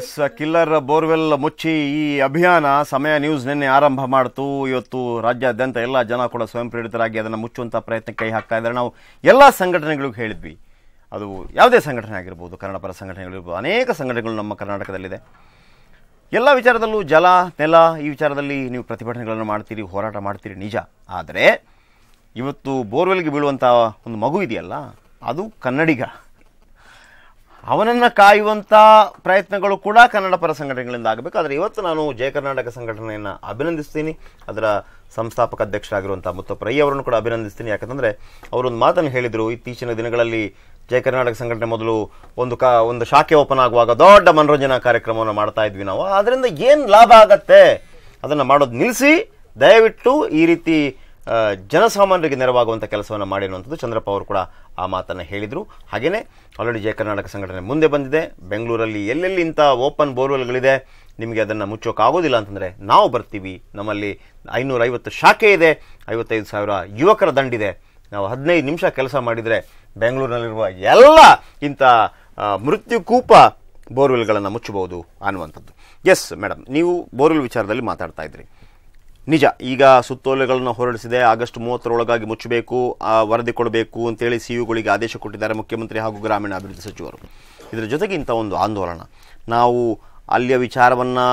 S killer borewell ಮುಚ್ಚಿ ಈ ಅಭಿಯಾನ ಸಮಯ ನ್ಯೂಸ್ ನಿನ್ನೆ ಆರಂಭ ಮಾಡಿತು ಇವತ್ತು ರಾಜ್ಯಾದ್ಯಂತ ಎಲ್ಲ ಜನ ಕೂಡ ಸ್ವಯಂ ಪ್ರೇರಿತರಾಗಿ ಅದನ್ನು ಮುಚ್ಚುವಂಥ ಪ್ರಯತ್ನ ಕೈ ಹಾಕ್ತಾ ಇದ್ದಾರೆ ನಾವು ಎಲ್ಲ ಸಂಘಟನೆಗಳಿಗೂ ಹೇಳಿದ್ವಿ ಅದು ಯಾವುದೇ ಸಂಘಟನೆ ಆಗಿರ್ಬೋದು ಕನ್ನಡ ಪರ ಸಂಘಟನೆಗಳಿರ್ಬೋದು ಅನೇಕ ಸಂಘಟನೆಗಳು ನಮ್ಮ ಕರ್ನಾಟಕದಲ್ಲಿದೆ ಎಲ್ಲ ವಿಚಾರದಲ್ಲೂ ಜಲ ನೆಲ ಈ ವಿಚಾರದಲ್ಲಿ ನೀವು ಪ್ರತಿಭಟನೆಗಳನ್ನು ಮಾಡ್ತೀರಿ ಹೋರಾಟ ಮಾಡ್ತೀರಿ ನಿಜ ಆದರೆ ಇವತ್ತು ಬೋರ್ವೆಲ್ಗೆ ಬೀಳುವಂಥ ಒಂದು ಮಗು ಇದೆಯಲ್ಲ ಅದು ಕನ್ನಡಿಗ ಅವನನ್ನು ಕಾಯುವಂಥ ಪ್ರಯತ್ನಗಳು ಕೂಡ ಕನ್ನಡ ಪರ ಸಂಘಟನೆಗಳಿಂದ ಆಗಬೇಕು ಆದರೆ ಇವತ್ತು ನಾನು ಜಯ ಕರ್ನಾಟಕ ಸಂಘಟನೆಯನ್ನು ಅಭಿನಂದಿಸ್ತೀನಿ ಅದರ ಸಂಸ್ಥಾಪಕ ಅಧ್ಯಕ್ಷರಾಗಿರುವಂಥ ಮುತ್ತಪ್ಪರೈ ಅವರನ್ನು ಕೂಡ ಅಭಿನಂದಿಸ್ತೀನಿ ಯಾಕಂತಂದರೆ ಅವರೊಂದು ಮಾತನ್ನು ಹೇಳಿದರು ಇತ್ತೀಚಿನ ದಿನಗಳಲ್ಲಿ ಜಯ ಕರ್ನಾಟಕ ಸಂಘಟನೆ ಮೊದಲು ಒಂದು ಕಾ ಒಂದು ಶಾಖೆ ಓಪನ್ ಆಗುವಾಗ ದೊಡ್ಡ ಮನೋರಂಜನಾ ಕಾರ್ಯಕ್ರಮವನ್ನು ಮಾಡ್ತಾ ಇದ್ವಿ ನಾವು ಅದರಿಂದ ಏನು ಲಾಭ ಆಗತ್ತೆ ಅದನ್ನು ಮಾಡೋದು ನಿಲ್ಲಿಸಿ ದಯವಿಟ್ಟು ಈ ರೀತಿ ಜನಸಾಮಾನ್ಯರಿಗೆ ನೆರವಾಗುವಂಥ ಕೆಲಸವನ್ನು ಅನ್ನುವಂಥದ್ದು ಚಂದ್ರಪ್ಪ ಅವರು ಕೂಡ ಆ ಮಾತನ್ನು ಹೇಳಿದರು ಹಾಗೆಯೇ ಆಲ್ರೆಡಿ ಜಯ ಕರ್ನಾಟಕ ಸಂಘಟನೆ ಮುಂದೆ ಬಂದಿದೆ ಬೆಂಗಳೂರಲ್ಲಿ ಎಲ್ಲೆಲ್ಲಿ ಇಂಥ ಓಪನ್ ಬೋರ್ವೆಲ್ಗಳಿದೆ ನಿಮಗೆ ಅದನ್ನು ಮುಚ್ಚೋಕ್ಕಾಗೋದಿಲ್ಲ ಅಂತಂದರೆ ನಾವು ಬರ್ತೀವಿ ನಮ್ಮಲ್ಲಿ ಐನೂರೈವತ್ತು ಶಾಖೆ ಇದೆ ಐವತ್ತೈದು ಸಾವಿರ ಯುವಕರ ದಂಡಿದೆ ನಾವು ಹದಿನೈದು ನಿಮಿಷ ಕೆಲಸ ಮಾಡಿದರೆ ಬೆಂಗಳೂರಿನಲ್ಲಿರುವ ಎಲ್ಲ ಇಂಥ ಮೃತ್ಯುಕೂಪ ಬೋರ್ವೆಲ್ಗಳನ್ನು ಮುಚ್ಚಬಹುದು ಅನ್ನುವಂಥದ್ದು ಎಸ್ ಮೇಡಮ್ ನೀವು ಬೋರ್ವೆಲ್ ವಿಚಾರದಲ್ಲಿ ಮಾತಾಡ್ತಾ ಇದ್ರಿ ನಿಜ ಈಗ ಸುತ್ತೋಲೆಗಳನ್ನು ಹೊರಡಿಸಿದೆ ಆಗಸ್ಟ್ ಮೂವತ್ತರೊಳಗಾಗಿ ಮುಚ್ಚಬೇಕು ವರದಿ ಕೊಡಬೇಕು ಅಂತೇಳಿ ಯುಗಳಿಗೆ ಆದೇಶ ಕೊಟ್ಟಿದ್ದಾರೆ ಮುಖ್ಯಮಂತ್ರಿ ಹಾಗೂ ಗ್ರಾಮೀಣಾಭಿವೃದ್ಧಿ ಸಚಿವರು ಇದರ ಜೊತೆಗೆ ಇಂಥ ಒಂದು ಆಂದೋಲನ ನಾವು ಅಲ್ಲಿಯ ವಿಚಾರವನ್ನು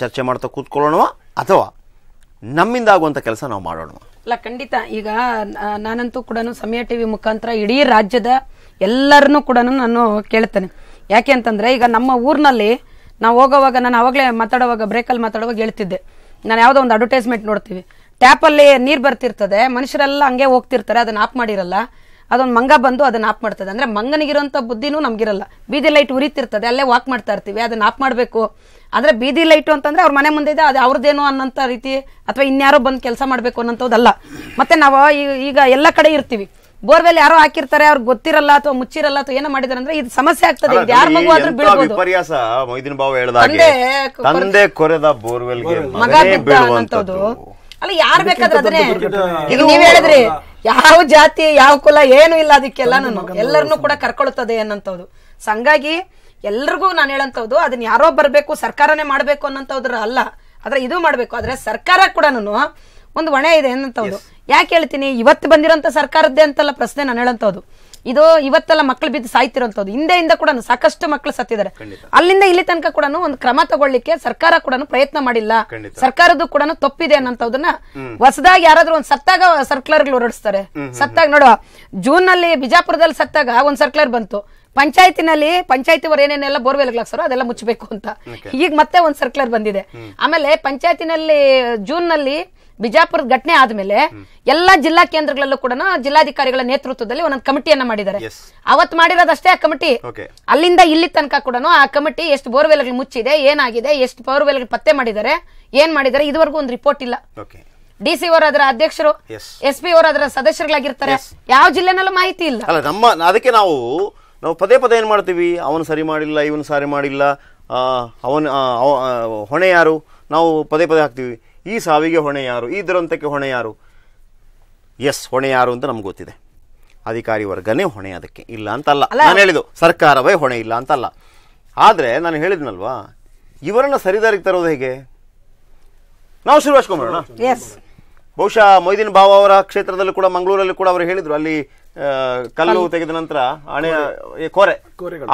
ಚರ್ಚೆ ಮಾಡ್ತಾ ಕೂತ್ಕೊಳ್ಳೋಣ ಅಥವಾ ನಮ್ಮಿಂದ ಆಗುವಂಥ ಕೆಲಸ ನಾವು ಮಾಡೋಣ ಅಲ್ಲ ಖಂಡಿತ ಈಗ ನಾನಂತೂ ಕೂಡ ಸಮಯ ಟಿ ವಿ ಮುಖಾಂತರ ಇಡೀ ರಾಜ್ಯದ ಎಲ್ಲರನ್ನು ಕೂಡ ನಾನು ಕೇಳ್ತೇನೆ ಯಾಕೆ ಅಂತಂದರೆ ಈಗ ನಮ್ಮ ಊರಿನಲ್ಲಿ ನಾವು ಹೋಗೋವಾಗ ನಾನು ಅವಾಗಲೇ ಮಾತಾಡುವಾಗ ಬ್ರೇಕಲ್ಲಿ ಮಾತಾಡುವಾಗ ಹೇಳ್ತಿದ್ದೆ ನಾನು ಯಾವುದೋ ಒಂದು ಅಡ್ವರ್ಟೈಸ್ಮೆಂಟ್ ನೋಡ್ತೀವಿ ಟ್ಯಾಪಲ್ಲಿ ನೀರು ಬರ್ತಿರ್ತದೆ ಮನುಷ್ಯರೆಲ್ಲ ಹಂಗೆ ಹೋಗ್ತಿರ್ತಾರೆ ಅದನ್ನ ಆಫ್ ಮಾಡಿರಲ್ಲ ಅದೊಂದು ಮಂಗ ಬಂದು ಅದನ್ನ ಆಫ್ ಮಾಡ್ತದೆ ಅಂದರೆ ಮಂಗನಿಗಿರೋಂಥ ಬುದ್ಧಿನೂ ನಮಗಿರಲ್ಲ ಬೀದಿ ಲೈಟ್ ಉರಿತಿರ್ತದೆ ಅಲ್ಲೇ ವಾಕ್ ಮಾಡ್ತಾ ಇರ್ತೀವಿ ಅದನ್ನ ಆಫ್ ಮಾಡಬೇಕು ಅಂದರೆ ಬೀದಿ ಲೈಟು ಅಂತಂದರೆ ಅವ್ರ ಮನೆ ಮುಂದೆ ಇದೆ ಅದು ಅವ್ರದ್ದೇನೋ ಅನ್ನೋಂಥ ರೀತಿ ಅಥವಾ ಇನ್ಯಾರೋ ಬಂದು ಕೆಲಸ ಮಾಡಬೇಕು ಅನ್ನೋಂಥದ್ದಲ್ಲ ಮತ್ತು ನಾವು ಈಗ ಎಲ್ಲ ಕಡೆ ಇರ್ತೀವಿ ಬೋರ್ವೆಲ್ ಯಾರೋ ಹಾಕಿರ್ತಾರೆ ಅವ್ರಿಗೆ ಗೊತ್ತಿರಲ್ಲ ಅಥವಾ ಮುಚ್ಚಿರಲ್ಲ ಅಥವಾ ಏನೋ ಮಾಡಿದಾರೆ ಅಂದ್ರೆ ಇದು ಸಮಸ್ಯೆ ಆಗ್ತದೆ ಯಾರ ಮಗು ಆದ್ರೂ ವಿಪರ್ಯಾಸ ಮೊಯ್ದಿನ ಬಾವು ತಂದೆ ಕೊರೆದ ಮಗ ಬೀಳುವಂತದ್ದು ಅಲ್ಲ ಯಾರ್ ಬೇಕಾದ್ರೆ ಅದನ್ನೇ ಈಗ ನೀವ್ ಹೇಳಿದ್ರಿ ಯಾವ ಜಾತಿ ಯಾವ ಕುಲ ಏನು ಇಲ್ಲ ಅದಕ್ಕೆಲ್ಲ ನಾನು ಎಲ್ಲರನ್ನೂ ಕೂಡ ಕರ್ಕೊಳ್ತದೆ ಅನ್ನಂತವ್ದು ಸಂಗಾಗಿ ಎಲ್ರಿಗೂ ನಾನು ಹೇಳಂತವ್ದು ಅದನ್ನ ಯಾರೋ ಬರಬೇಕು ಸರ್ಕಾರನೇ ಮಾಡಬೇಕು ಅನ್ನಂತವ್ರ ಅಲ್ಲ ಆದ್ರೆ ಇದು ಮಾಡಬೇಕು ಆದ್ರೆ ಸರ್ಕಾರ ಕೂಡ ನಾನು ಒಂದು ಹೊಣೆ ಇದೆ ಏನಂತವ್ದು ಯಾಕೆ ಹೇಳ್ತೀನಿ ಇವತ್ತು ಬಂದಿರೋಂಥ ಸರ್ಕಾರದ್ದೇ ಅಂತಲ್ಲ ಪ್ರಶ್ನೆ ನಾನು ಹೇಳಂತವ್ದು ಇದು ಇವತ್ತೆಲ್ಲ ಮಕ್ಕಳು ಬಿದ್ದು ಸಾಯ್ತಿರೋಂಥದ್ದು ಹಿಂದೆಯಿಂದ ಕೂಡ ಸಾಕಷ್ಟು ಮಕ್ಕಳು ಸತ್ತಿದ್ದಾರೆ ಅಲ್ಲಿಂದ ಇಲ್ಲಿ ತನಕ ಕೂಡ ಒಂದು ಕ್ರಮ ತಗೊಳ್ಳಿಕ್ಕೆ ಸರ್ಕಾರ ಕೂಡ ಪ್ರಯತ್ನ ಮಾಡಿಲ್ಲ ಸರ್ಕಾರದ್ದು ಕೂಡ ತಪ್ಪಿದೆ ಅನ್ನೋದನ್ನ ಹೊಸದಾಗಿ ಯಾರಾದ್ರೂ ಒಂದು ಸತ್ತಾಗ ಸರ್ಕ್ಯುಲರ್ಗಳು ಹೊರಡಿಸ್ತಾರೆ ಸತ್ತಾಗ ನೋಡುವ ಜೂನ್ ನಲ್ಲಿ ಬಿಜಾಪುರದಲ್ಲಿ ಸತ್ತಾಗ ಒಂದು ಸರ್ಕ್ಯುಲರ್ ಬಂತು ಪಂಚಾಯತಿನಲ್ಲಿ ಪಂಚಾಯತಿ ಅವರು ಏನೇನೆಲ್ಲ ಬೋರ್ವೆಲ್ ಹಾಕ್ಸೋರು ಅದೆಲ್ಲ ಮುಚ್ಚಬೇಕು ಅಂತ ಈಗ ಮತ್ತೆ ಒಂದು ಸರ್ಕ್ಯುಲರ್ ಬಂದಿದೆ ಆಮೇಲೆ ಪಂಚಾಯತಿನಲ್ಲಿ ಜೂನ್ ನಲ್ಲಿ ಬಿಜಾಪುರದ ಘಟನೆ ಆದ್ಮೇಲೆ ಎಲ್ಲಾ ಜಿಲ್ಲಾ ಕೇಂದ್ರಗಳಲ್ಲೂ ಕೂಡ ಜಿಲ್ಲಾಧಿಕಾರಿಗಳ ನೇತೃತ್ವದಲ್ಲಿ ಒಂದೊಂದು ಕಮಿಟಿಯನ್ನ ಮಾಡಿದ್ದಾರೆ ಅವತ್ ಮಾಡಿರೋದಷ್ಟೇ ಆ ಕಮಿಟಿ ಅಲ್ಲಿಂದ ಇಲ್ಲಿ ತನಕ ಕೂಡ ಆ ಕಮಿಟಿ ಎಷ್ಟು ಬೋರ್ವೆಲ್ಗಳು ಮುಚ್ಚಿದೆ ಏನಾಗಿದೆ ಎಷ್ಟು ಬೋರ್ವೆಲ್ಗಳು ಪತ್ತೆ ಮಾಡಿದ್ದಾರೆ ಏನ್ ಮಾಡಿದ್ದಾರೆ ಇದುವರೆಗೂ ಒಂದು ರಿಪೋರ್ಟ್ ಇಲ್ಲ ಡಿ ಸಿ ಅವರು ಅದರ ಅಧ್ಯಕ್ಷರು ಎಸ್ ಪಿ ಅವರು ಅದರ ಸದಸ್ಯರುಗಳಾಗಿರ್ತಾರೆ ಯಾವ ಜಿಲ್ಲೆನಲ್ಲೂ ಮಾಹಿತಿ ಇಲ್ಲ ಅಲ್ಲ ನಮ್ಮ ಅದಕ್ಕೆ ನಾವು ನಾವು ಪದೇ ಪದೇ ಏನ್ ಮಾಡ್ತೀವಿ ಅವನು ಸರಿ ಮಾಡಿಲ್ಲ ಇವನು ಸರಿ ಮಾಡಿಲ್ಲ ಅವನು ಹೊಣೆ ಯಾರು ನಾವು ಪದೇ ಪದೇ ಹಾಕ್ತೀವಿ ಈ ಸಾವಿಗೆ ಹೊಣೆ ಯಾರು ಈ ದುರಂತಕ್ಕೆ ಹೊಣೆ ಯಾರು ಎಸ್ ಹೊಣೆ ಯಾರು ಅಂತ ನಮ್ಗೆ ಗೊತ್ತಿದೆ ಅಧಿಕಾರಿ ವರ್ಗನೇ ಹೊಣೆ ಅದಕ್ಕೆ ಇಲ್ಲ ಅಂತಲ್ಲ ನಾನು ಹೇಳಿದ್ದು ಸರ್ಕಾರವೇ ಹೊಣೆ ಇಲ್ಲ ಅಂತಲ್ಲ ಆದರೆ ನಾನು ಹೇಳಿದ್ನಲ್ವಾ ಇವರನ್ನು ಸರಿದಾರಿಗೆ ತರೋದು ಹೇಗೆ ನಾವು ಶುರು ಎಸ್ ಬಹುಶಃ ಮೊಯ್ದೀನ್ ಭಾವ ಅವರ ಕ್ಷೇತ್ರದಲ್ಲೂ ಕೂಡ ಮಂಗಳೂರಲ್ಲಿ ಕೂಡ ಅವರು ಹೇಳಿದ್ರು ಅಲ್ಲಿ ಕಲ್ಲು ತೆಗೆದ ನಂತರ ಹಣೆ ಕೋರೆ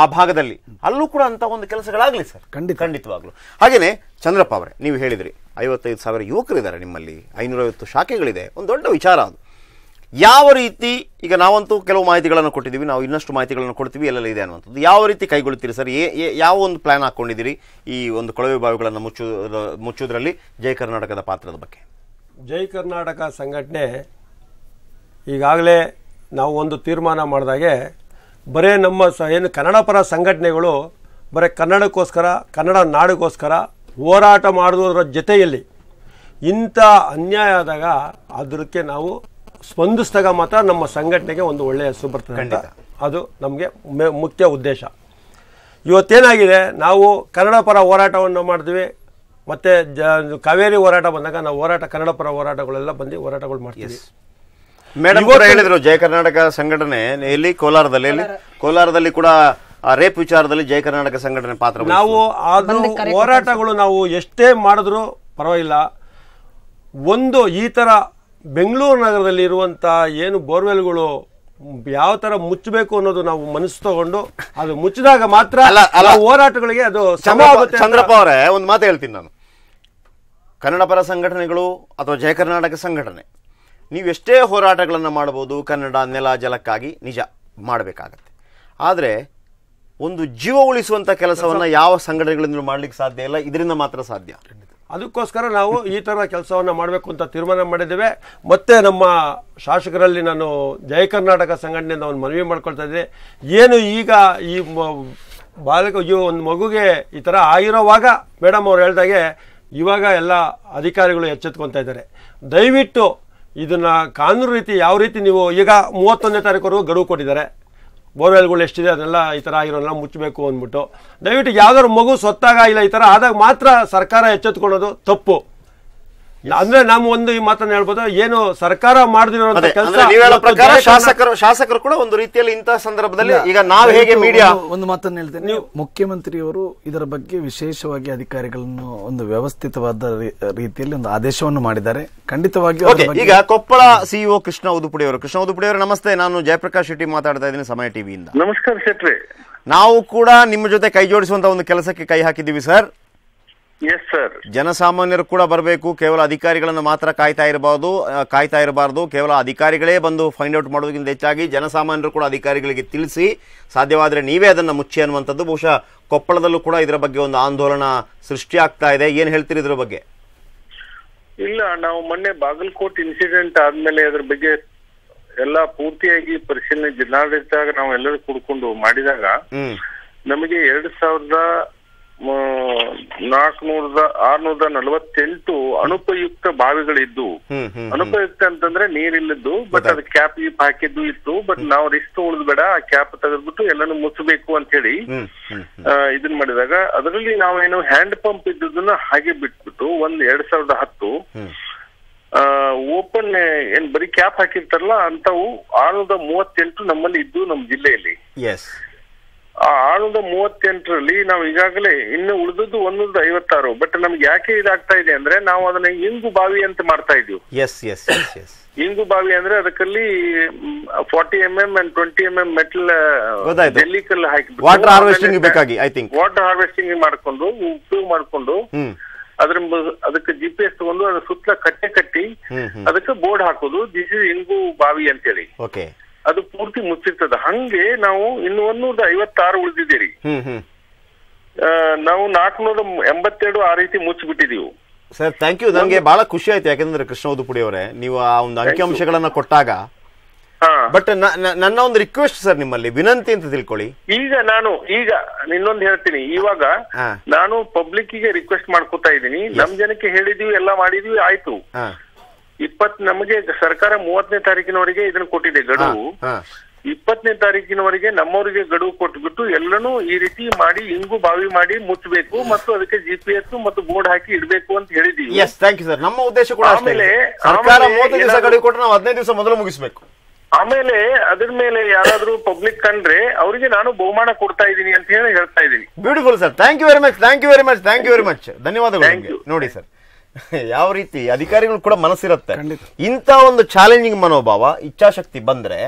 ಆ ಭಾಗದಲ್ಲಿ ಅಲ್ಲೂ ಕೂಡ ಅಂತ ಒಂದು ಕೆಲಸಗಳಾಗಲಿ ಸರ್ ಖಂಡಿತ ಖಂಡಿತವಾಗ್ಲು ಹಾಗೇನೆ ಚಂದ್ರಪ್ಪ ಅವರೇ ನೀವು ಹೇಳಿದ್ರಿ ಐವತ್ತೈದು ಸಾವಿರ ಯುವಕರಿದ್ದಾರೆ ನಿಮ್ಮಲ್ಲಿ ಐನೂರೈವತ್ತು ಶಾಖೆಗಳಿದೆ ಒಂದು ದೊಡ್ಡ ವಿಚಾರ ಅದು ಯಾವ ರೀತಿ ಈಗ ನಾವಂತೂ ಕೆಲವು ಮಾಹಿತಿಗಳನ್ನು ಕೊಟ್ಟಿದ್ದೀವಿ ನಾವು ಇನ್ನಷ್ಟು ಮಾಹಿತಿಗಳನ್ನು ಕೊಡ್ತೀವಿ ಎಲ್ಲೆಲ್ಲ ಇದೆ ಅನ್ನುವಂಥದ್ದು ಯಾವ ರೀತಿ ಕೈಗೊಳ್ತೀರಿ ಸರ್ ಏ ಯಾವ ಒಂದು ಪ್ಲಾನ್ ಹಾಕ್ಕೊಂಡಿದ್ದೀರಿ ಈ ಒಂದು ಕೊಳವೆ ಬಾವಿಗಳನ್ನು ಮುಚ್ಚು ಮುಚ್ಚುವುದರಲ್ಲಿ ಜಯ ಕರ್ನಾಟಕದ ಪಾತ್ರದ ಬಗ್ಗೆ ಜೈ ಕರ್ನಾಟಕ ಸಂಘಟನೆ ಈಗಾಗಲೇ ನಾವು ಒಂದು ತೀರ್ಮಾನ ಮಾಡಿದಾಗೆ ಬರೀ ನಮ್ಮ ಸ ಏನು ಕನ್ನಡ ಪರ ಸಂಘಟನೆಗಳು ಬರೀ ಕನ್ನಡಕ್ಕೋಸ್ಕರ ಕನ್ನಡ ನಾಡಿಗೋಸ್ಕರ ಹೋರಾಟ ಮಾಡುವುದರ ಜೊತೆಯಲ್ಲಿ ಇಂಥ ಅನ್ಯಾಯ ಆದಾಗ ಅದಕ್ಕೆ ನಾವು ಸ್ಪಂದಿಸಿದಾಗ ಮಾತ್ರ ನಮ್ಮ ಸಂಘಟನೆಗೆ ಒಂದು ಒಳ್ಳೆಯ ಹೆಸರು ಬರ್ತದೆ ಅದು ನಮಗೆ ಮುಖ್ಯ ಉದ್ದೇಶ ಇವತ್ತೇನಾಗಿದೆ ನಾವು ಕನ್ನಡ ಪರ ಹೋರಾಟವನ್ನು ಮಾಡಿದ್ವಿ ಮತ್ತೆ ಕಾವೇರಿ ಹೋರಾಟ ಬಂದಾಗ ನಾವು ಹೋರಾಟ ಕನ್ನಡ ಪರ ಹೋರಾಟಗಳೆಲ್ಲ ಬಂದು ಹೋರಾಟಗಳು ಮಾಡ್ತೀವಿ ಮೇಡಮ್ ಅವರು ಹೇಳಿದ್ರು ಜಯ ಕರ್ನಾಟಕ ಸಂಘಟನೆ ಎಲ್ಲಿ ಕೋಲಾರದಲ್ಲಿ ಕೋಲಾರದಲ್ಲಿ ಕೂಡ ರೇಪ್ ವಿಚಾರದಲ್ಲಿ ಜಯ ಕರ್ನಾಟಕ ಸಂಘಟನೆ ಪಾತ್ರ ನಾವು ಅದು ಹೋರಾಟಗಳು ನಾವು ಎಷ್ಟೇ ಮಾಡಿದ್ರೂ ಪರವಾಗಿಲ್ಲ ಒಂದು ಈ ಥರ ಬೆಂಗಳೂರು ನಗರದಲ್ಲಿ ಇರುವಂಥ ಏನು ಬೋರ್ವೆಲ್ಗಳು ಯಾವ ತರ ಮುಚ್ಚಬೇಕು ಅನ್ನೋದು ನಾವು ಮನಸ್ಸು ತಗೊಂಡು ಅದು ಮುಚ್ಚಿದಾಗ ಮಾತ್ರ ಹೋರಾಟಗಳಿಗೆ ಅದು ಚಂದ್ರಪ್ಪ ಅವರೇ ಒಂದು ಮಾತು ಹೇಳ್ತೀನಿ ನಾನು ಕನ್ನಡ ಪರ ಸಂಘಟನೆಗಳು ಅಥವಾ ಜಯ ಕರ್ನಾಟಕ ಸಂಘಟನೆ ನೀವು ಎಷ್ಟೇ ಹೋರಾಟಗಳನ್ನು ಮಾಡ್ಬೋದು ಕನ್ನಡ ನೆಲ ಜಲಕ್ಕಾಗಿ ನಿಜ ಮಾಡಬೇಕಾಗತ್ತೆ ಆದರೆ ಒಂದು ಜೀವ ಉಳಿಸುವಂಥ ಕೆಲಸವನ್ನು ಯಾವ ಸಂಘಟನೆಗಳಿಂದ ಮಾಡಲಿಕ್ಕೆ ಸಾಧ್ಯ ಇಲ್ಲ ಇದರಿಂದ ಮಾತ್ರ ಸಾಧ್ಯ ಅದಕ್ಕೋಸ್ಕರ ನಾವು ಈ ಥರ ಕೆಲಸವನ್ನು ಮಾಡಬೇಕು ಅಂತ ತೀರ್ಮಾನ ಮಾಡಿದ್ದೇವೆ ಮತ್ತೆ ನಮ್ಮ ಶಾಸಕರಲ್ಲಿ ನಾನು ಜಯ ಕರ್ನಾಟಕ ಸಂಘಟನೆಯಿಂದ ಒಂದು ಮನವಿ ಮಾಡ್ಕೊಳ್ತಾ ಇದ್ದೆ ಏನು ಈಗ ಈ ಬಾಲಕ ಒಂದು ಮಗುಗೆ ಈ ಥರ ಆಗಿರೋವಾಗ ಮೇಡಮ್ ಅವ್ರು ಹೇಳ್ದಾಗೆ ಇವಾಗ ಎಲ್ಲ ಅಧಿಕಾರಿಗಳು ಎಚ್ಚೆತ್ಕೊತಾ ಇದ್ದಾರೆ ದಯವಿಟ್ಟು ಇದನ್ನು ಕಾನೂನು ರೀತಿ ಯಾವ ರೀತಿ ನೀವು ಈಗ ಮೂವತ್ತೊಂದನೇ ತಾರೀಕು ಗಡುವು ಕೊಟ್ಟಿದ್ದಾರೆ ಬೋರ್ವೆಲ್ಗಳು ಎಷ್ಟಿದೆ ಅದೆಲ್ಲ ಈ ಥರ ಆಗಿರೋನೆಲ್ಲ ಮುಚ್ಚಬೇಕು ಅಂದ್ಬಿಟ್ಟು ದಯವಿಟ್ಟು ಯಾವ್ದಾದ್ರು ಮಗು ಸೊತ್ತಾಗ ಇಲ್ಲ ಈ ಥರ ಆದಾಗ ಮಾತ್ರ ಸರ್ಕಾರ ಎಚ್ಚೆತ್ಕೊಳ್ಳೋದು ತಪ್ಪು ಅಂದ್ರೆ ನಾವು ಒಂದು ಈ ಮಾತನ್ನ ಹೇಳ್ಬೋದು ಏನು ಸರ್ಕಾರ ಮಾಡಿದಿರೋ ಪ್ರಕಾರ ಶಾಸಕರು ಶಾಸಕರು ಕೂಡ ಒಂದು ರೀತಿಯಲ್ಲಿ ಇಂತಹ ಸಂದರ್ಭದಲ್ಲಿ ಈಗ ನಾವು ಹೇಗೆ ಮೀಡಿಯಾ ಒಂದು ಮಾತನ್ನ ಹೇಳ್ತೇನೆ ನೀವು ಮುಖ್ಯಮಂತ್ರಿಯವರು ಇದರ ಬಗ್ಗೆ ವಿಶೇಷವಾಗಿ ಅಧಿಕಾರಿಗಳನ್ನು ಒಂದು ವ್ಯವಸ್ಥಿತವಾದ ರೀತಿಯಲ್ಲಿ ಒಂದು ಆದೇಶವನ್ನು ಮಾಡಿದ್ದಾರೆ ಖಂಡಿತವಾಗಿ ಈಗ ಕೊಪ್ಪಳ ಸಿಇಒ e ಕೃಷ್ಣ ಉದುಪುಡಿಯವರು ಕೃಷ್ಣ ಉದುಪುಡಿಯವರು ನಮಸ್ತೆ ನಾನು ಜಯಪ್ರಕಾಶ್ ಶೆಟ್ಟಿ ಮಾತಾಡ್ತಾ ಇದ್ದೀನಿ ಸಮಯ ಟಿವಿಯಿಂದ ನಮಸ್ಕಾರ ಶೆಟ್ಟಿ ನಾವು ಕೂಡ ನಿಮ್ಮ ಜೊತೆ ಕೈ ಜೋಡಿಸುವಂತ ಒಂದು ಕೆಲಸಕ್ಕೆ ಕೈ ಹಾಕಿದ್ದೀವಿ ಸರ್ ಎಸ್ ಸರ್ ಜನಸಾಮಾನ್ಯರು ಕೂಡ ಬರಬೇಕು ಕೇವಲ ಅಧಿಕಾರಿಗಳನ್ನು ಮಾತ್ರ ಕಾಯ್ತಾ ಇರಬಾರ್ದು ಕಾಯ್ತಾ ಇರಬಾರ್ದು ಕೇವಲ ಅಧಿಕಾರಿಗಳೇ ಬಂದು ಫೈಂಡ್ ಔಟ್ ಮಾಡೋದಕ್ಕಿಂತ ಹೆಚ್ಚಾಗಿ ಜನಸಾಮಾನ್ಯರು ಕೂಡ ಅಧಿಕಾರಿಗಳಿಗೆ ತಿಳಿಸಿ ಸಾಧ್ಯವಾದರೆ ನೀವೇ ಅದನ್ನು ಮುಚ್ಚಿ ಅನ್ನುವಂಥದ್ದು ಬಹುಶಃ ಕೊಪ್ಪಳದಲ್ಲೂ ಕೂಡ ಇದರ ಬಗ್ಗೆ ಒಂದು ಆಂದೋಲನ ಸೃಷ್ಟಿ ಆಗ್ತಾ ಇದೆ ಏನು ಹೇಳ್ತೀರಿ ಇದರ ಬಗ್ಗೆ ಇಲ್ಲ ನಾವು ಮೊನ್ನೆ ಬಾಗಲಕೋಟ್ ಇನ್ಸಿಡೆಂಟ್ ಆದ್ಮೇಲೆ ಅದ್ರ ಬಗ್ಗೆ ಎಲ್ಲ ಪೂರ್ತಿಯಾಗಿ ಪರಿಶೀಲನೆ ಜಿಲ್ಲಾಡಳಿತ ನಾವು ಎಲ್ಲರೂ ಕೂಡ್ಕೊಂಡು ಮಾಡಿದಾಗ ನಮಗೆ ಎರಡ್ ಸಾವಿರದ ನಾಲ್ಕನೂರದ ಆರ್ನೂರದ ನಲವತ್ತೆಂಟು ಅನುಪಯುಕ್ತ ಬಾವಿಗಳಿದ್ದು ಅನುಪಯುಕ್ತ ಅಂತಂದ್ರೆ ನೀರಿಲ್ಲದ್ದು ಬಟ್ ಅದ್ ಕ್ಯಾಪ್ ಗೀಪ್ ಹಾಕಿದ್ದು ಇತ್ತು ಬಟ್ ನಾವು ರಿಸ್ಕ್ ಬೇಡ ಆ ಕ್ಯಾಪ್ ತೆಗೆದ್ಬಿಟ್ಟು ಎಲ್ಲಾನು ಮುಚ್ಚಬೇಕು ಅಂತ ಹೇಳಿ ಇದನ್ ಮಾಡಿದಾಗ ಅದರಲ್ಲಿ ನಾವೇನು ಹ್ಯಾಂಡ್ ಪಂಪ್ ಇದ್ದದನ್ನ ಹಾಗೆ ಬಿಟ್ಬಿಟ್ಟು ಒಂದ್ ಎರಡ್ ಸಾವಿರದ ಹತ್ತು ಓಪನ್ ಏನ್ ಬರೀ ಕ್ಯಾಪ್ ಹಾಕಿರ್ತಾರಲ್ಲ ಅಂತವು ಆರ್ನೂರ ಮೂವತ್ತೆಂಟು ನಮ್ಮಲ್ಲಿ ಇದ್ದು ನಮ್ಮ ಜಿಲ್ಲೆಯಲ್ಲಿ ಆ ಆರುನೂರ ಮೂವತ್ತೆಂಟರಲ್ಲಿ ನಾವು ಈಗಾಗಲೇ ಇನ್ನು ಉಳಿದದ್ದು ಒಂದೂರ ಐವತ್ತಾರು ಬಟ್ ನಮ್ಗೆ ಯಾಕೆ ಇದಾಗ್ತಾ ಇದೆ ಅಂದ್ರೆ ನಾವು ಅದನ್ನ ಇಂಗು ಬಾವಿ ಅಂತ ಮಾಡ್ತಾ ಇದೀವಿ ಇಂಗು ಬಾವಿ ಅಂದ್ರೆ ಅದಕ್ಕಲ್ಲಿ forty M M and twenty M M metal ಬೆಲ್ಲಿ ಕಲ್ಲು ಹಾಕಿ ವಾಟರ್ ಹಾರ್ವೆಸ್ಟಿಂಗ್ ಬೇಕಾಗಿ ಐ ಥಿಂಕ್ ವಾಟರ್ ಹಾರ್ವೆಸ್ಟಿಂಗ್ ಮಾಡ್ಕೊಂಡು ಉಪಯೋಗ ಮಾಡ್ಕೊಂಡು ಅದ್ರ ಅದಕ್ಕೆ ಜಿ ಪಿ ಎಸ್ ತಗೊಂಡು ಅದ್ರ ಸುತ್ತಲ ಕಟ್ಟೆ ಕಟ್ಟಿ ಅದಕ್ಕೆ ಬೋರ್ಡ್ ಹಾಕೋದು ದಿಸ್ ಇಸ್ ಇಂಗು ಬಾವಿ ಅಂತೇಳಿ ಓಕೆ ಅದು ಪೂರ್ತಿ ಮುಚ್ಚಿರ್ತದೆ ಹಂಗೆ ನಾವು ಇನ್ನು ಒಂದೂರ ಐವತ್ತಾರು ಉಳಿದಿದ್ದೀರಿ ನಾವು ನಾಲ್ಕುನೂರ ಎಂಬತ್ತೆರಡು ಆ ರೀತಿ ಮುಚ್ಚಿಬಿಟ್ಟಿದೀವಿ ಸರ್ ಥ್ಯಾಂಕ್ ಯು ನನಗೆ ಬಹಳ ಖುಷಿ ಆಯ್ತು ಯಾಕಂದ್ರೆ ಕೃಷ್ಣ ಉದುಪುಡಿ ಅವರೇ ನೀವು ಆ ಒಂದು ಅಂಕಿಅಂಶಗಳನ್ನ ಕೊಟ್ಟಾಗ ಬಟ್ ನನ್ನ ಒಂದು ರಿಕ್ವೆಸ್ಟ್ ಸರ್ ನಿಮ್ಮಲ್ಲಿ ವಿನಂತಿ ಅಂತ ತಿಳ್ಕೊಳ್ಳಿ ಈಗ ನಾನು ಈಗ ಇನ್ನೊಂದು ಹೇಳ್ತೀನಿ ಇವಾಗ ನಾನು ಪಬ್ಲಿಕ್ ಗೆ ರಿಕ್ವೆಸ್ಟ್ ಮಾಡ್ಕೊತಾ ಇದ್ದೀನಿ ನಮ್ ಜನಕ್ಕೆ ಹೇಳಿದೀವಿ ಎಲ್ಲ ಮಾಡಿದೀವಿ ಆಯ್ತು ಇಪ್ಪತ್ ನಮಗೆ ಸರ್ಕಾರ ಮೂವತ್ತನೇ ತಾರೀಕಿನವರೆಗೆ ಇದನ್ನು ಕೊಟ್ಟಿದೆ ಗಡುವು ಇಪ್ಪತ್ತನೇ ತಾರೀಕಿನವರೆಗೆ ನಮ್ಮವರಿಗೆ ಗಡುವು ಕೊಟ್ಬಿಟ್ಟು ಎಲ್ಲನೂ ಈ ರೀತಿ ಮಾಡಿ ಹಿಂಗು ಬಾವಿ ಮಾಡಿ ಮುಚ್ಚಬೇಕು ಮತ್ತು ಅದಕ್ಕೆ ಜಿಪಿಎಸ್ ಮತ್ತು ಬೋರ್ಡ್ ಹಾಕಿ ಇಡಬೇಕು ಅಂತ ಹೇಳಿದೀವಿ ಯು ಸರ್ ನಮ್ಮ ಉದ್ದೇಶ ಕೂಡ ಆಮೇಲೆ ಸರ್ಕಾರ ನಾವು ಹದಿನೈದು ದಿವಸ ಮೊದಲು ಮುಗಿಸಬೇಕು ಆಮೇಲೆ ಅದ್ರ ಮೇಲೆ ಯಾರಾದ್ರೂ ಪಬ್ಲಿಕ್ ಕಂಡ್ರೆ ಅವರಿಗೆ ನಾನು ಬಹುಮಾನ ಕೊಡ್ತಾ ಇದ್ದೀನಿ ಅಂತ ಹೇಳಿ ಹೇಳ್ತಾ ಇದ್ದೀನಿ beautiful sir thank you very much thank you very much thank you very much ಧನ್ಯವಾದಗಳು ನೋಡಿ ಸರ್ ಯಾವ ರೀತಿ ಅಧಿಕಾರಿಗಳು ಕೂಡ ಮನಸ್ಸಿರುತ್ತೆ ಇಂಥ ಒಂದು ಚಾಲೆಂಜಿಂಗ್ ಮನೋಭಾವ ಇಚ್ಛಾಶಕ್ತಿ ಬಂದ್ರೆ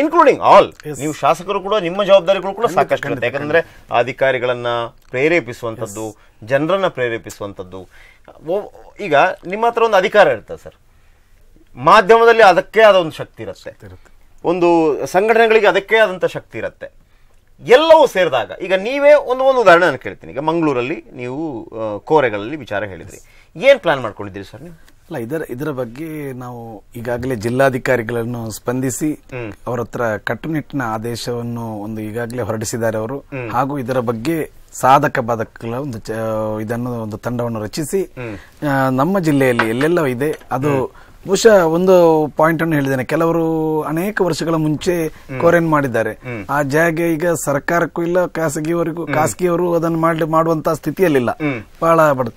ಇನ್ಕ್ಲೂಡಿಂಗ್ ಆಲ್ ನೀವು ಶಾಸಕರು ಕೂಡ ನಿಮ್ಮ ಜವಾಬ್ದಾರಿಗಳು ಕೂಡ ಸಾಕಷ್ಟು ಇರುತ್ತೆ ಯಾಕಂದ್ರೆ ಅಧಿಕಾರಿಗಳನ್ನ ಪ್ರೇರೇಪಿಸುವಂಥದ್ದು ಜನರನ್ನ ಪ್ರೇರೇಪಿಸುವಂಥದ್ದು ಈಗ ನಿಮ್ಮ ಹತ್ರ ಒಂದು ಅಧಿಕಾರ ಇರುತ್ತೆ ಸರ್ ಮಾಧ್ಯಮದಲ್ಲಿ ಅದಕ್ಕೆ ಆದ ಒಂದು ಶಕ್ತಿ ಇರುತ್ತೆ ಒಂದು ಸಂಘಟನೆಗಳಿಗೆ ಅದಕ್ಕೆ ಆದಂತ ಶಕ್ತಿ ಇರುತ್ತೆ ಎಲ್ಲವೂ ಸೇರಿದಾಗ ಈಗ ನೀವೇ ಒಂದು ಒಂದು ಉದಾಹರಣೆ ನಾನು ಕೇಳ್ತೀನಿ ಈಗ ಮಂಗಳೂರಲ್ಲಿ ನೀವು ಕೋರೆಗಳಲ್ಲಿ ವಿಚಾರ ಹೇಳಿದ್ರಿ ಏನು ಪ್ಲಾನ್ ಮಾಡ್ಕೊಂಡಿದ್ದೀರಿ ಸರ್ ನೀವು ಅಲ್ಲ ಇದರ ಇದರ ಬಗ್ಗೆ ನಾವು ಈಗಾಗಲೇ ಜಿಲ್ಲಾಧಿಕಾರಿಗಳನ್ನು ಸ್ಪಂದಿಸಿ ಅವರ ಹತ್ರ ಕಟ್ಟುನಿಟ್ಟಿನ ಆದೇಶವನ್ನು ಒಂದು ಈಗಾಗಲೇ ಹೊರಡಿಸಿದ್ದಾರೆ ಅವರು ಹಾಗೂ ಇದರ ಬಗ್ಗೆ ಸಾಧಕ ಬಾಧಕಗಳ ಒಂದು ಇದನ್ನು ಒಂದು ತಂಡವನ್ನು ರಚಿಸಿ ನಮ್ಮ ಜಿಲ್ಲೆಯಲ್ಲಿ ಎಲ್ಲೆಲ್ಲ ಇದೆ ಅದು ಬಹುಶಃ ಒಂದು ಪಾಯಿಂಟ್ ಅನ್ನು ಹೇಳಿದ್ದೇನೆ ಕೆಲವರು ಅನೇಕ ವರ್ಷಗಳ ಮುಂಚೆ ಕೋರೆನ್ ಮಾಡಿದ್ದಾರೆ ಆ ಜಾಗ ಈಗ ಸರ್ಕಾರಕ್ಕೂ ಇಲ್ಲ ಖಾಸಗಿಯವರಿಗೂ ಖಾಸಗಿಯವರು ಅದನ್ನು ಮಾಡಿ ಮಾಡುವಂತ ಸ್ಥಿತಿಯಲ್ಲಿಲ್ಲ ಬಹಳ ಬಡ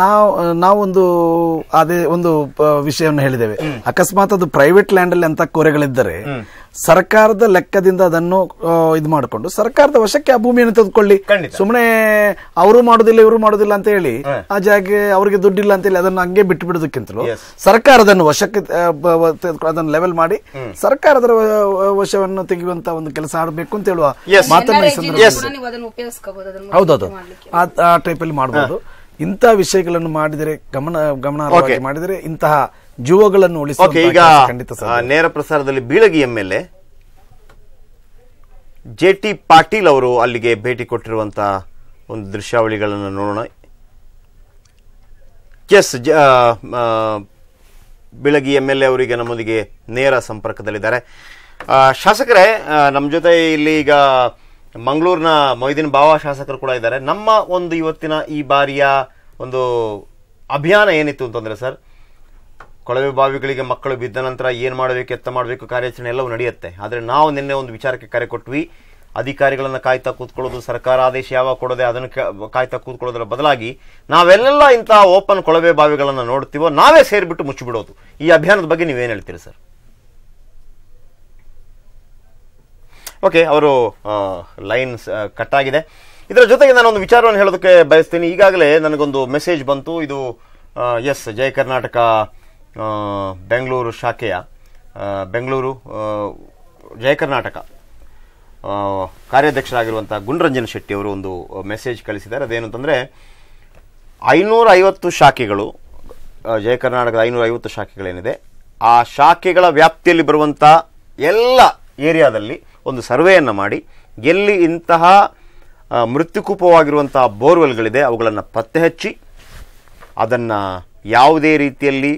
ನಾವು ನಾವೊಂದು ಅದೇ ಒಂದು ವಿಷಯವನ್ನು ಹೇಳಿದ್ದೇವೆ ಅಕಸ್ಮಾತ್ ಅದು ಪ್ರೈವೇಟ್ ಲ್ಯಾಂಡ್ ಅಲ್ಲಿ ಅಂತ ಕೊರೆಗಳಿದ್ದರೆ ಸರ್ಕಾರದ ಲೆಕ್ಕದಿಂದ ಅದನ್ನು ಇದು ಮಾಡಿಕೊಂಡು ಸರ್ಕಾರದ ವಶಕ್ಕೆ ಆ ಭೂಮಿಯನ್ನು ತೆಗೆದುಕೊಳ್ಳಿ ಸುಮ್ಮನೆ ಅವರು ಮಾಡುದಿಲ್ಲ ಇವರು ಮಾಡುದಿಲ್ಲ ಅಂತ ಹೇಳಿ ಆ ಜಾಗೆ ಅವರಿಗೆ ದುಡ್ಡಿಲ್ಲ ಅಂತ ಹೇಳಿ ಅದನ್ನು ಹಂಗೆ ಬಿಟ್ಟು ಬಿಡೋದಕ್ಕಿಂತಲೂ ಸರ್ಕಾರ ಅದನ್ನು ವಶಕ್ಕೆ ಅದನ್ನು ಲೆವೆಲ್ ಮಾಡಿ ಸರ್ಕಾರದ ವಶವನ್ನು ತೆಗೆಯುವಂತ ಒಂದು ಕೆಲಸ ಆಡಬೇಕು ಅಂತ ಹೇಳುವ ಮಾತನ್ನು ಹೌದೌದು ಆ ಟೈಪ್ ಅಲ್ಲಿ ಮಾಡಬಹುದು ಇಂತಹ ವಿಷಯಗಳನ್ನು ಮಾಡಿದರೆ ಗಮನ ಗಮನಾರ್ಹವಾಗಿ ಮಾಡಿದರೆ ಇಂತಹ ಜೀವಗಳನ್ನು ಉಳಿಸೋಕೆ ಈಗ ನೇರ ಪ್ರಸಾರದಲ್ಲಿ Bilagi M A J T Patil ಅವರು ಅಲ್ಲಿಗೆ ಭೇಟಿ ಕೊಟ್ಟಿರುವಂತ ಒಂದು ದೃಶ್ಯಾವಳಿಗಳನ್ನು ನೋಡೋಣ ಎಸ್ ಬೆಳಗಿ ಎಂ ಎಲ್ ಎ ಅವರಿಗೆ ನಮ್ಮೊಂದಿಗೆ ನೇರ ಸಂಪರ್ಕದಲ್ಲಿದ್ದಾರೆ ಶಾಸಕರೇ ನಮ್ಮ ಜೊತೆ ಇಲ್ಲಿ ಈಗ ಮಂಗಳೂರಿನ ಮೊಯ್ದಿನ ಬಾವ ಶಾಸಕರು ಕೂಡ ಇದ್ದಾರೆ ನಮ್ಮ ಒಂದು ಇವತ್ತಿನ ಈ ಬಾರಿಯ ಒಂದು ಅಭಿಯಾನ ಏನಿತ್ತು ಅಂತಂದ್ರೆ ಸರ್ ಕೊಳವೆ ಬಾವಿಗಳಿಗೆ ಮಕ್ಕಳು ಬಿದ್ದ ನಂತರ ಏನು ಮಾಡಬೇಕು ಎತ್ತ ಮಾಡಬೇಕು ಕಾರ್ಯಾಚರಣೆ ಎಲ್ಲವೂ ನಡೆಯುತ್ತೆ ಆದರೆ ನಾವು ನಿನ್ನೆ ಒಂದು ವಿಚಾರಕ್ಕೆ ಕರೆ ಕೊಟ್ವಿ ಅಧಿಕಾರಿಗಳನ್ನು ಕಾಯ್ತಾ ಕೂತ್ಕೊಳ್ಳೋದು ಸರ್ಕಾರ ಆದೇಶ ಯಾವಾಗ ಕೊಡದೆ ಅದನ್ನು ಕಾಯ್ತಾ ಕೂತ್ಕೊಳ್ಳೋದರ ಬದಲಾಗಿ ನಾವೆಲ್ಲ ಇಂತಹ ಓಪನ್ ಕೊಳವೆ ಬಾವಿಗಳನ್ನು ನೋಡ್ತೀವೋ ನಾವೇ ಸೇರಿಬಿಟ್ಟು ಮುಚ್ಚಿಬಿಡೋದು ಈ ಅಭಿಯಾನದ ಬಗ್ಗೆ ನೀವೇನು ಹೇಳ್ತೀರಿ ಸರ್ ಓಕೆ ಅವರು ಲೈನ್ ಕಟ್ ಆಗಿದೆ ಇದರ ಜೊತೆಗೆ ನಾನು ಒಂದು ವಿಚಾರವನ್ನು ಹೇಳೋದಕ್ಕೆ ಬಯಸ್ತೀನಿ ಈಗಾಗಲೇ ನನಗೊಂದು ಮೆಸೇಜ್ ಬಂತು ಇದು ಎಸ್ ಜಯ ಕರ್ನಾಟಕ ಬೆಂಗಳೂರು ಶಾಖೆಯ ಬೆಂಗಳೂರು ಜಯ ಕರ್ನಾಟಕ ಕಾರ್ಯಾಧ್ಯಕ್ಷರಾಗಿರುವಂಥ ಗುಂಡ್ರಂಜನ್ ಶೆಟ್ಟಿ ಅವರು ಒಂದು ಮೆಸೇಜ್ ಕಳಿಸಿದ್ದಾರೆ ಅದೇನು ಅಂತಂದರೆ ಐನೂರ ಐವತ್ತು ಶಾಖೆಗಳು ಜಯ ಕರ್ನಾಟಕದ ಐನೂರ ಐವತ್ತು ಶಾಖೆಗಳೇನಿದೆ ಆ ಶಾಖೆಗಳ ವ್ಯಾಪ್ತಿಯಲ್ಲಿ ಬರುವಂಥ ಎಲ್ಲ ಏರಿಯಾದಲ್ಲಿ ಒಂದು ಸರ್ವೆಯನ್ನು ಮಾಡಿ ಎಲ್ಲಿ ಇಂತಹ ಮೃತ್ಯುಕೂಪವಾಗಿರುವಂತಹ ಬೋರ್ವೆಲ್ಗಳಿದೆ ಅವುಗಳನ್ನು ಪತ್ತೆ ಹಚ್ಚಿ ಅದನ್ನು ಯಾವುದೇ ರೀತಿಯಲ್ಲಿ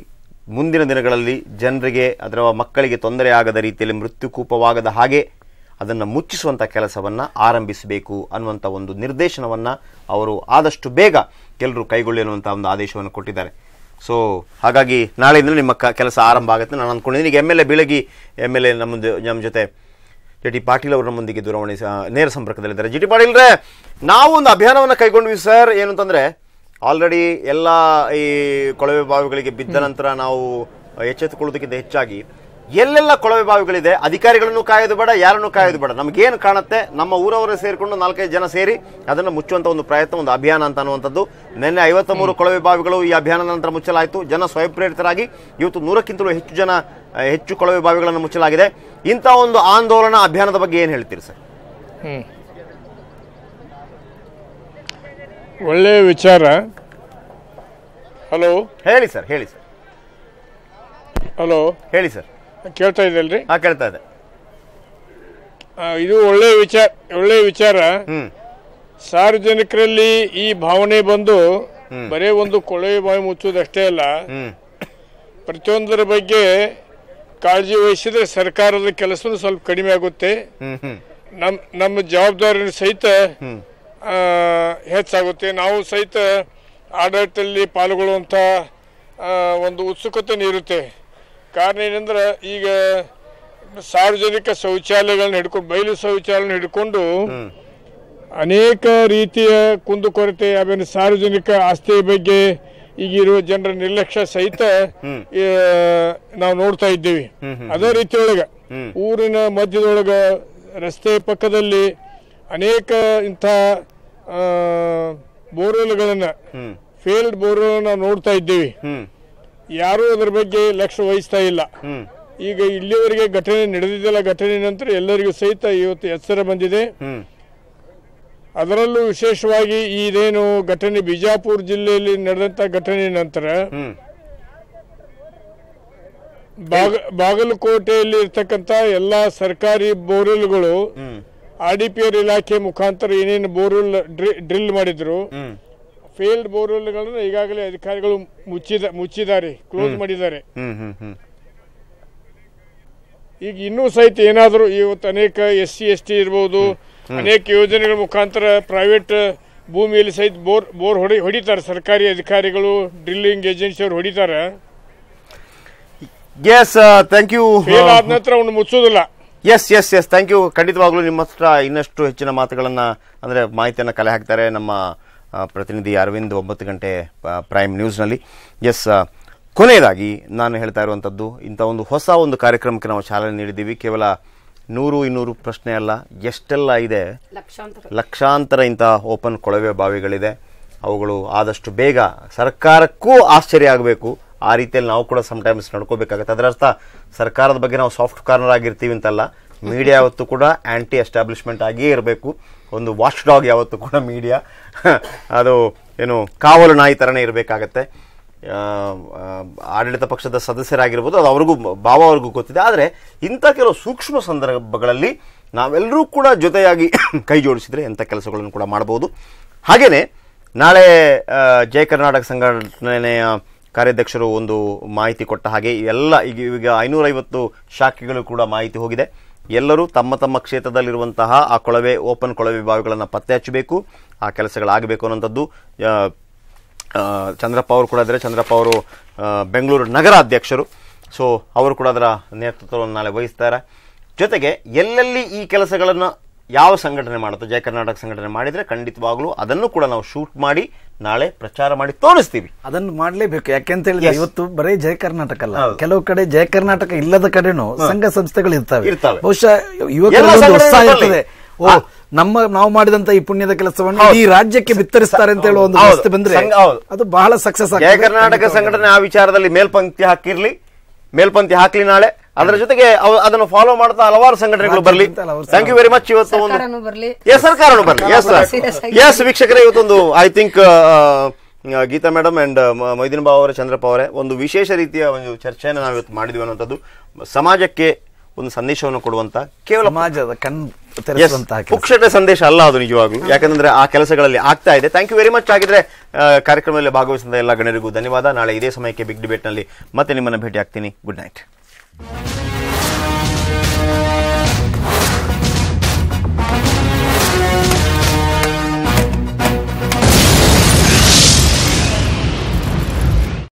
ಮುಂದಿನ ದಿನಗಳಲ್ಲಿ ಜನರಿಗೆ ಅಥವಾ ಮಕ್ಕಳಿಗೆ ತೊಂದರೆ ಆಗದ ರೀತಿಯಲ್ಲಿ ಮೃತ್ಯುಕೂಪವಾಗದ ಹಾಗೆ ಅದನ್ನು ಮುಚ್ಚಿಸುವಂಥ ಕೆಲಸವನ್ನು ಆರಂಭಿಸಬೇಕು ಅನ್ನುವಂಥ ಒಂದು ನಿರ್ದೇಶನವನ್ನು ಅವರು ಆದಷ್ಟು ಬೇಗ ಎಲ್ಲರೂ ಕೈಗೊಳ್ಳಿ ಅನ್ನುವಂಥ ಒಂದು ಆದೇಶವನ್ನು ಕೊಟ್ಟಿದ್ದಾರೆ ಸೊ ಹಾಗಾಗಿ ನಾಳೆಯಿಂದ ನಿಮ್ಮ ಕ ಕೆಲಸ ಆರಂಭ ಆಗುತ್ತೆ ನಾನು ಅಂದ್ಕೊಂಡಿದ್ದೀನಿ ಈಗ ಎಮ್ ಎಲ್ ಎ ಬೆಳಗ್ಗೆ ಎಮ್ ಎಲ್ ಎ ನಮ್ಮ ನಮ್ಮ ಜೊತೆ ಜೆ ಟಿ ಪಾಟೀಲ್ ಅವರ ಮುಂದಿಗೆ ದೂರವಾಣಿ ನೇರ ಸಂಪರ್ಕದಲ್ಲಿದ್ದಾರೆ ಜಿ ಟಿ ಪಾಟೀಲ್ರೆ ನಾವು ಒಂದು ಅಭಿಯಾನವನ್ನು ಕೈಗೊಂಡ್ವಿ ಸರ್ ಏನು ಅಂತಂದರೆ ಆಲ್ರೆಡಿ ಎಲ್ಲ ಈ ಕೊಳವೆ ಬಾವಿಗಳಿಗೆ ಬಿದ್ದ ನಂತರ ನಾವು ಎಚ್ಚೆತ್ತುಕೊಳ್ಳೋದಕ್ಕಿಂತ ಹೆಚ್ಚಾಗಿ ಎಲ್ಲೆಲ್ಲ ಕೊಳವೆ ಬಾವಿಗಳಿದೆ ಅಧಿಕಾರಿಗಳನ್ನು ಕಾಯೋದು ಬೇಡ ಯಾರನ್ನು ಕಾಯೋದು ಬೇಡ ನಮಗೇನು ಕಾಣುತ್ತೆ ನಮ್ಮ ಊರವರೇ ಸೇರಿಕೊಂಡು ನಾಲ್ಕೈದು ಜನ ಸೇರಿ ಅದನ್ನು ಮುಚ್ಚುವಂಥ ಒಂದು ಪ್ರಯತ್ನ ಒಂದು ಅಭಿಯಾನ ಅಂತ ಅನ್ನುವಂಥದ್ದು ನಿನ್ನೆ ಐವತ್ತ ಮೂರು ಕೊಳವೆ ಬಾವಿಗಳು ಈ ಅಭಿಯಾನದ ನಂತರ ಮುಚ್ಚಲಾಯಿತು ಜನ ಸ್ವಯಂಪ್ರೇರಿತರಾಗಿ ಇವತ್ತು ನೂರಕ್ಕಿಂತಲೂ ಹೆಚ್ಚು ಜನ ಹೆಚ್ಚು ಕೊಳವೆ ಬಾವಿಗಳನ್ನು ಮುಚ್ಚಲಾಗಿದೆ ಇಂಥ ಒಂದು ಆಂದೋಲನ ಅಭಿಯಾನದ ಬಗ್ಗೆ ಏನು ಹೇಳ್ತೀರಿ ಸರ್ ಒಳ್ಳೆಯ ವಿಚಾರ ಹಲೋ ಹೇಳಿ ಸರ್ ಹೇಳಿ ಸರ್ ಹಲೋ ಹೇಳಿ ಸರ್ ಕೇಳ್ತಾ ಇದ್ದಲ್ರಿ ಹಾಂ ಕೇಳ್ತಾ ಇದೆ ಇದು ಒಳ್ಳೆಯ ವಿಚಾರ ಒಳ್ಳೆಯ ವಿಚಾರ ಸಾರ್ವಜನಿಕರಲ್ಲಿ ಈ ಭಾವನೆ ಬಂದು ಬರೇ ಒಂದು ಕೊಳವೆ ಬಾಯಿ ಮುಚ್ಚುವುದಷ್ಟೇ ಅಲ್ಲ ಪ್ರತಿಯೊಂದರ ಬಗ್ಗೆ ಕಾಳಜಿ ವಹಿಸಿದ್ರೆ ಸರ್ಕಾರದ ಕೆಲಸನೂ ಸ್ವಲ್ಪ ಕಡಿಮೆ ಆಗುತ್ತೆ ನಮ್ಮ ನಮ್ಮ ಜವಾಬ್ದಾರಿಯನ್ನು ಸಹಿತ ಹೆಚ್ಚಾಗುತ್ತೆ ನಾವು ಸಹಿತ ಆಡಳಿತದಲ್ಲಿ ಪಾಲ್ಗೊಳ್ಳುವಂಥ ಒಂದು ಉತ್ಸುಕತೆ ಇರುತ್ತೆ ಕಾರಣ ಏನಂದ್ರೆ ಈಗ ಸಾರ್ವಜನಿಕ ಶೌಚಾಲಯಗಳನ್ನ ಹಿಡ್ಕೊಂಡು ಬಯಲು ಶೌಚಾಲಯ ಹಿಡ್ಕೊಂಡು ಅನೇಕ ರೀತಿಯ ಕುಂದುಕೊರತೆ ಆಮೇಲೆ ಸಾರ್ವಜನಿಕ ಆಸ್ತಿಯ ಬಗ್ಗೆ ಈಗಿರುವ ಜನರ ನಿರ್ಲಕ್ಷ್ಯ ಸಹಿತ ನಾವು ನೋಡ್ತಾ ಇದ್ದೀವಿ ಅದೇ ರೀತಿಯೊಳಗ ಊರಿನ ಮಧ್ಯದೊಳಗ ರಸ್ತೆ ಪಕ್ಕದಲ್ಲಿ ಅನೇಕ ಇಂಥ ಬೋರ್ವೆಲ್ಗಳನ್ನ ಫೇಲ್ಡ್ ಬೋರ್ವೆಲ್ ನೋಡ್ತಾ ಇದ್ದೀವಿ ಯಾರೂ ಅದರ ಬಗ್ಗೆ ಲಕ್ಷ ವಹಿಸ್ತಾ ಇಲ್ಲ ಈಗ ಇಲ್ಲಿಯವರೆಗೆ ಘಟನೆ ನಡೆದಿದ್ದಲ್ಲ ಘಟನೆ ನಂತರ ಎಲ್ಲರಿಗೂ ಸಹಿತ ಇವತ್ತು ಎಚ್ಚರ ಬಂದಿದೆ ಅದರಲ್ಲೂ ವಿಶೇಷವಾಗಿ ಇದೇನು ಘಟನೆ ಬಿಜಾಪುರ ಜಿಲ್ಲೆಯಲ್ಲಿ ನಡೆದಂತ ಘಟನೆ ನಂತರ ಬಾಗಲಕೋಟೆಯಲ್ಲಿ ಇರ್ತಕ್ಕಂತ ಎಲ್ಲಾ ಸರ್ಕಾರಿ ಬೋರ್ವೆಲ್ಗಳು ಆರ್ ಡಿ ಪಿ ಆರ್ ಇಲಾಖೆ ಮುಖಾಂತರ ಏನೇನು ಬೋರ್ವೆಲ್ ಡ್ರಿಲ್ ಮಾಡಿದ್ರು ಫೇಲ್ಡ್ ಬೋರ್ವೆಲ್ಗಳನ್ನು ಈಗಾಗಲೇ ಅಧಿಕಾರಿಗಳು ಮುಚ್ಚಿದ ಮುಚ್ಚಿದ್ದಾರೆ ಕ್ಲೋಸ್ ಮಾಡಿದ್ದಾರೆ ಈಗ ಇನ್ನೂ ಸಹಿತ ಏನಾದರೂ ಇವತ್ತು ಅನೇಕ ಎಸ್ ಸಿ ಎಸ್ ಟಿ ಇರ್ಬೋದು ಅನೇಕ ಯೋಜನೆಗಳ ಮುಖಾಂತರ ಪ್ರೈವೇಟ್ ಭೂಮಿಯಲ್ಲಿ ಸಹಿತ ಬೋರ್ ಬೋರ್ ಹೊಡಿ ಹೊಡಿತಾರೆ ಸರ್ಕಾರಿ ಅಧಿಕಾರಿಗಳು ಡ್ರಿಲ್ಲಿಂಗ್ ಏಜೆನ್ಸಿ ಅವರು ಹೊಡಿತಾರೆ ಎಸ್ ಥ್ಯಾಂಕ್ ಯು ಆದ ನಂತರ ಅವ್ನು ಮುಚ್ಚೋದಿಲ್ಲ yes yes yes thank you ಖಂಡಿತವಾಗಲೂ ನಿಮ್ಮ ಹತ್ರ ಇನ್ನಷ್ಟು ಹೆಚ್ಚಿನ ಮಾತುಗಳನ್ನು ಅಂದರೆ ಮಾಹಿತಿಯನ್ನು ಕಲೆ ಹಾಕ್ತಾರೆ ನಮ್ಮ ಪ್ರತಿನಿಧಿ ಅರವಿಂದ್ ಒಂಬತ್ತು ಗಂಟೆ ಪ್ರೈಮ್ ನ್ಯೂಸ್ನಲ್ಲಿ ಎಸ್ ಕೊನೆಯದಾಗಿ ನಾನು ಹೇಳ್ತಾ ಇರುವಂಥದ್ದು ಇಂಥ ಒಂದು ಹೊಸ ಒಂದು ಕಾರ್ಯಕ್ರಮಕ್ಕೆ ನಾವು ಚಾಲನೆ ನೀಡಿದ್ದೀವಿ ಕೇವಲ ನೂರು ಇನ್ನೂರು ಪ್ರಶ್ನೆ ಅಲ್ಲ ಎಷ್ಟೆಲ್ಲ ಇದೆ ಲಕ್ಷಾಂತರ ಇಂಥ ಓಪನ್ ಕೊಳವೆ ಬಾವಿಗಳಿದೆ ಅವುಗಳು ಆದಷ್ಟು ಬೇಗ ಸರ್ಕಾರಕ್ಕೂ ಆಶ್ಚರ್ಯ ಆಗಬೇಕು ಆ ರೀತಿಯಲ್ಲಿ ನಾವು ಕೂಡ ಸಮಟೈಮ್ಸ್ ನಡ್ಕೋಬೇಕಾಗುತ್ತೆ ಅರ್ಥ ಸರ್ಕಾರದ ಬಗ್ಗೆ ನಾವು ಸಾಫ್ಟ್ ಕಾರ್ನರ್ ಆಗಿರ್ತೀವಿ ಅಂತಲ್ಲ ಮೀಡಿಯಾ ಯಾವತ್ತೂ ಕೂಡ ಆ್ಯಂಟಿ ಎಸ್ಟಾಬ್ಲಿಷ್ಮೆಂಟ್ ಆಗಿಯೇ ಇರಬೇಕು ಒಂದು ವಾಚ್ ಡಾಗ್ ಯಾವತ್ತೂ ಕೂಡ ಮೀಡಿಯಾ ಅದು ಏನು ಕಾವಲು ನಾಯಿ ಥರನೇ ಇರಬೇಕಾಗತ್ತೆ ಆಡಳಿತ ಪಕ್ಷದ ಸದಸ್ಯರಾಗಿರ್ಬೋದು ಅದು ಅವ್ರಿಗೂ ಭಾವ ಅವ್ರಿಗೂ ಗೊತ್ತಿದೆ ಆದರೆ ಇಂಥ ಕೆಲವು ಸೂಕ್ಷ್ಮ ಸಂದರ್ಭಗಳಲ್ಲಿ ನಾವೆಲ್ಲರೂ ಕೂಡ ಜೊತೆಯಾಗಿ ಕೈ ಜೋಡಿಸಿದರೆ ಎಂಥ ಕೆಲಸಗಳನ್ನು ಕೂಡ ಮಾಡ್ಬೋದು ಹಾಗೆಯೇ ನಾಳೆ ಜಯ ಕರ್ನಾಟಕ ಸಂಘಟನೆಯ ಕಾರ್ಯಾಧ್ಯಕ್ಷರು ಒಂದು ಮಾಹಿತಿ ಕೊಟ್ಟ ಹಾಗೆ ಎಲ್ಲ ಈಗ ಈಗ ಐನೂರೈವತ್ತು ಶಾಖೆಗಳು ಕೂಡ ಮಾಹಿತಿ ಹೋಗಿದೆ ಎಲ್ಲರೂ ತಮ್ಮ ತಮ್ಮ ಕ್ಷೇತ್ರದಲ್ಲಿರುವಂತಹ ಆ ಕೊಳವೆ ಓಪನ್ ಕೊಳವೆ ಬಾವಿಗಳನ್ನು ಪತ್ತೆ ಹಚ್ಚಬೇಕು ಆ ಕೆಲಸಗಳಾಗಬೇಕು ಅನ್ನೋಂಥದ್ದು ಚಂದ್ರಪ್ಪ ಅವರು ಕೂಡ ಇದ್ದಾರೆ ಚಂದ್ರಪ್ಪ ಅವರು ಬೆಂಗಳೂರು ನಗರ ಅಧ್ಯಕ್ಷರು ಸೊ ಅವರು ಕೂಡ ಅದರ ನೇತೃತ್ವವನ್ನು ನಾಳೆ ವಹಿಸ್ತಾರೆ ಜೊತೆಗೆ ಎಲ್ಲೆಲ್ಲಿ ಈ ಕೆಲಸಗಳನ್ನು ಯಾವ ಸಂಘಟನೆ ಮಾಡುತ್ತೋ ಜಯ ಕರ್ನಾಟಕ ಸಂಘಟನೆ ಮಾಡಿದರೆ ಖಂಡಿತವಾಗಲೂ ಅದನ್ನು ಕೂಡ ನಾವು ಶೂಟ್ ಮಾಡಿ ನಾಳೆ ಪ್ರಚಾರ ಮಾಡಿ ತೋರಿಸ್ತೀವಿ ಅದನ್ನು ಮಾಡಲೇಬೇಕು ಅಂತ ಹೇಳಿದ್ರೆ ಇವತ್ತು ಬರೀ ಜಯ ಕರ್ನಾಟಕ ಅಲ್ಲ ಕೆಲವು ಕಡೆ ಜಯ ಕರ್ನಾಟಕ ಇಲ್ಲದ ಕಡೆನೂ ಸಂಘ ಸಂಸ್ಥೆಗಳು ಇರ್ತವೆ ಬಹುಶಃ ಓ ನಮ್ಮ ನಾವು ಮಾಡಿದಂತ ಈ ಪುಣ್ಯದ ಕೆಲಸವನ್ನು ಈ ರಾಜ್ಯಕ್ಕೆ ಬಿತ್ತರಿಸ್ತಾರೆ ಅಂತ ಹೇಳುವ ಒಂದು ವ್ಯವಸ್ಥೆ ಬಂದ್ರೆ ಅದು ಬಹಳ ಸಕ್ಸಸ್ ಆಗಿದೆ ಕರ್ನಾಟಕ ಸಂಘಟನೆ ಆ ವಿಚಾರದಲ್ಲಿ ಮೇಲ್ಪಂಕ್ತಿ ಹಾಕಿರ್ಲಿ ಮೇಲ್ಪಂಕ್ತಿ ಹಾಕ್ಲಿ ನಾಳೆ ಅದರ ಜೊತೆಗೆ ಅದನ್ನು ಫಾಲೋ ಮಾಡ್ತಾ ಹಲವಾರು ಸಂಘಟನೆಗಳು ಬರಲಿ ಥ್ಯಾಂಕ್ ಯು ವೆರಿ ಮಚ್ ಇವತ್ತು ಒಂದು ಎಸ್ ಬರಲಿ ಎಸ್ ಎಸ್ ವೀಕ್ಷಕರೇ ಇವತ್ತೊಂದು I think uh, uh, Geeta uh, madam and Mohiuddin Bava ಅವರ ಚಂದ್ರಪ್ಪ ಅವರೇ ಒಂದು ವಿಶೇಷ ರೀತಿಯ ಒಂದು ಚರ್ಚೆಯನ್ನು ನಾವು ಇವತ್ತು ಮಾಡಿದ್ವಿ ಅನ್ನೋಂಥದ್ದು ಸಮಾಜಕ್ಕೆ ಒಂದು ಸಂದೇಶವನ್ನು ಕೊಡುವಂತ ಕೇವಲ ಸಮಾಜದ ಕಣ್ ಪುಕ್ಷಟ ಸಂದೇಶ ಅಲ್ಲ ಅದು ನಿಜವಾಗ್ಲು ಯಾಕಂದ್ರೆ ಆ ಕೆಲಸಗಳಲ್ಲಿ ಆಗ್ತಾ ಇದೆ ಥ್ಯಾಂಕ್ ಯು ವೆರಿ ಮಚ್ ಆಗಿದ್ರೆ ಕಾರ್ಯಕ್ರಮದಲ್ಲಿ ಭಾಗವಹಿಸಿದ ಎಲ್ಲ ಗಣ್ಯರಿಗೂ ಧನ್ಯವಾದ ನಾಳೆ ಇದೇ ಸಮಯಕ್ಕೆ ಬಿಗ್ ನಲ್ಲಿ ಮತ್ತೆ ನಿಮ್ಮನ್ನು ಭೇಟಿ ಆಗ್ತೀನಿ ಗುಡ್ ನೈಟ್ Thank you.